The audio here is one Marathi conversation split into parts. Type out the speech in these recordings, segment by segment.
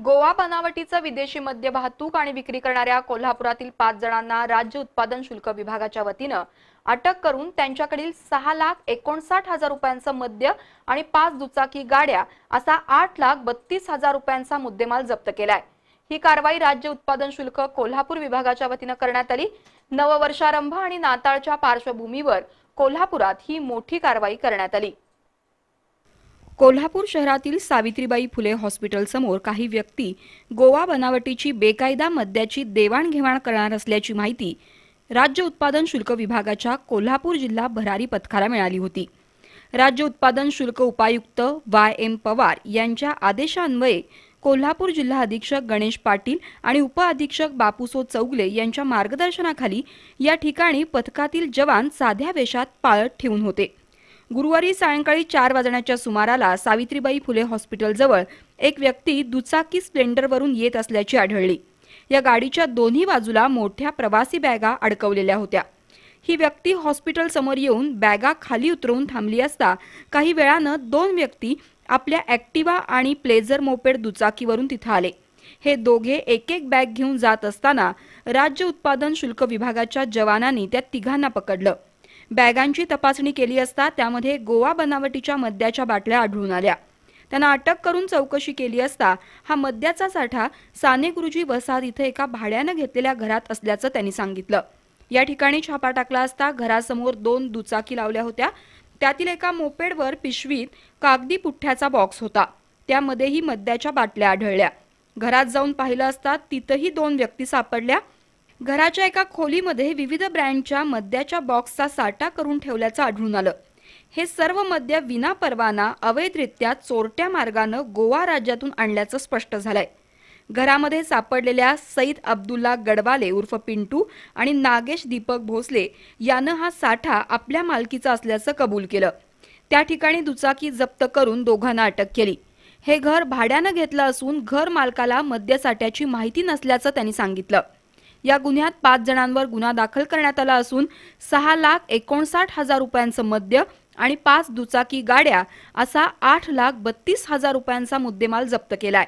गोवा बनावटीचं विदेशी मद्य वाहतूक आणि विक्री करणाऱ्या कोल्हापुरातील पाच जणांना राज्य उत्पादन शुल्क विभागाच्या वतीनं अटक करून त्यांच्याकडील सहा लाख एकोणसाठ हजार रुपयांचं मद्य आणि पाच दुचाकी गाड्या असा आठ लाख बत्तीस हजार रुपयांचा मुद्देमाल जप्त केलाय ही कारवाई राज्य उत्पादन शुल्क कोल्हापूर विभागाच्या वतीनं करण्यात आली नववर्षारंभ आणि नाताळच्या पार्श्वभूमीवर कोल्हापुरात ही मोठी कारवाई करण्यात आली कोल्हापूर शहरातील सावित्रीबाई फुले हॉस्पिटलसमोर काही व्यक्ती गोवा बनावटीची बेकायदा मद्याची देवाणघेवाण करणार असल्याची माहिती राज्य उत्पादन शुल्क विभागाच्या कोल्हापूर जिल्हा भरारी पथकाला मिळाली होती राज्य उत्पादन शुल्क उपायुक्त वाय एम पवार यांच्या आदेशान्वये कोल्हापूर जिल्हा अधीक्षक गणेश पाटील आणि उपअधीक्षक बापूसो चौगले यांच्या मार्गदर्शनाखाली या ठिकाणी पथकातील जवान साध्या वेशात पाळत ठेवून होते गुरुवारी सायंकाळी चार वाजण्याच्या सुमाराला सावित्रीबाई फुले हॉस्पिटलजवळ एक व्यक्ती दुचाकी स्प्लेंडरवरून येत असल्याची आढळली या गाडीच्या दोन्ही बाजूला मोठ्या प्रवासी बॅगा अडकवलेल्या होत्या ही व्यक्ती हॉस्पिटल समोर येऊन बॅगा खाली उतरवून थांबली असता काही वेळानं दोन व्यक्ती आपल्या ॲक्टिवा आणि प्लेझर मोपेड दुचाकीवरून तिथं आले हे दोघे एक एक बॅग घेऊन जात असताना राज्य उत्पादन शुल्क विभागाच्या जवानांनी त्या तिघांना पकडलं बॅगांची तपासणी केली असता त्यामध्ये गोवा बनावटीच्या मद्याच्या बाटल्या आढळून आल्या त्यांना अटक करून चौकशी केली असता हा मद्याचा साठा साने गुरुजी वसाहत इथं एका भाड्यानं घेतलेल्या घरात असल्याचं त्यांनी सांगितलं या ठिकाणी छापा टाकला असता घरासमोर दोन दुचाकी लावल्या होत्या त्यातील एका मोपेडवर पिशवीत कागदी पुठ्ठ्याचा बॉक्स होता त्यामध्येही मद्याच्या बाटल्या आढळल्या घरात जाऊन पाहिलं असता तिथंही दोन व्यक्ती सापडल्या घराच्या एका खोलीमध्ये विविध ब्रँडच्या मद्याच्या बॉक्सचा साठा करून ठेवल्याचं आढळून आलं हे सर्व मद्य विना परवाना अवैधरित्या चोरट्या मार्गानं गोवा राज्यातून आणल्याचं स्पष्ट झालंय घरामध्ये सापडलेल्या सईद अब्दुल्ला गडवाले उर्फ पिंटू आणि नागेश दीपक भोसले यानं हा साठा आपल्या मालकीचा असल्याचं कबूल केलं त्या ठिकाणी दुचाकी जप्त करून दोघांना अटक केली हे घर भाड्यानं घेतलं असून घर मालकाला मद्यसाठ्याची माहिती नसल्याचं त्यांनी सांगितलं या गुन्ह्यात पाच जणांवर गुन्हा दाखल करण्यात आला असून सहा लाख एकोणसाठ हजार रुपयांचं मद्य आणि पाच दुचाकी गाड्या असा आठ लाख बत्तीस हजार रुपयांचा मुद्देमाल जप्त केलाय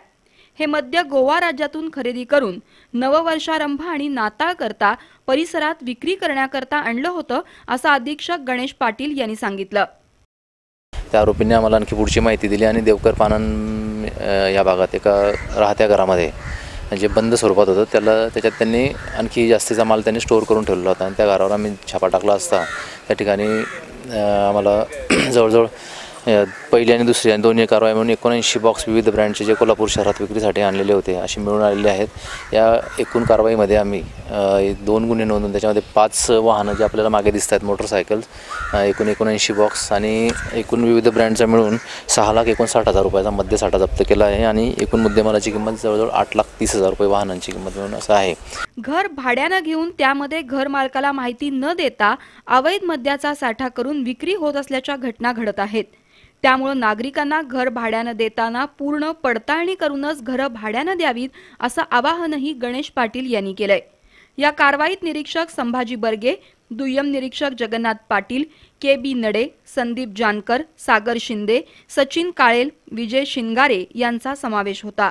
हे मद्य गोवा राज्यातून खरेदी करून नववर्षारंभ आणि नाताळ करता परिसरात विक्री करण्याकरता आणलं होतं असं अधीक्षक गणेश पाटील यांनी सांगितलं त्या आरोपींनी आम्हाला आणखी पुढची माहिती दिली आणि देवकर पानन या भागात एका राहत्या घरामध्ये जे बंद स्वरूपात होतं त्याला त्याच्यात त्यांनी आणखी जास्तीचा माल त्यांनी स्टोअर करून ठेवला होता आणि त्या घरावर आम्ही छापा टाकला असता त्या ठिकाणी आम्हाला जवळजवळ पहिली आणि दुसरी आणि दोन्ही कारवाई म्हणून एकोणऐंशी बॉक्स विविध ब्रँडचे जे कोल्हापूर शहरात विक्रीसाठी आणलेले होते असे मिळून आलेले आहेत या एकूण कारवाईमध्ये आम्ही दोन गुन्हे नोंदवून त्याच्यामध्ये पाच वाहनं जे आपल्याला मागे दिसत आहेत मोटरसायकल्स एकूण एकोणऐंशी बॉक्स आणि एकूण विविध ब्रँडचा मिळून सहा लाख एकोणसाठ हजार रुपयाचा मद्यसाठा जप्त केला आहे आणि एकूण मुद्देमालाची किंमत जवळजवळ आठ लाख तीस हजार रुपये वाहनांची किंमत मिळून असं आहे घर भाड्यानं घेऊन त्यामध्ये घर मालकाला माहिती न देता अवैध मद्याचा साठा करून विक्री होत असल्याच्या घटना घडत आहेत त्यामुळे नागरिकांना घर भाड्यानं देताना पूर्ण पडताळणी करूनच घरं भाड्यानं द्यावीत असं आवाहनही गणेश पाटील यांनी केलंय या कारवाईत निरीक्षक संभाजी बर्गे दुय्यम निरीक्षक जगन्नाथ पाटील के बी नडे संदीप जानकर सागर शिंदे सचिन काळेल विजय शिंगारे यांचा समावेश होता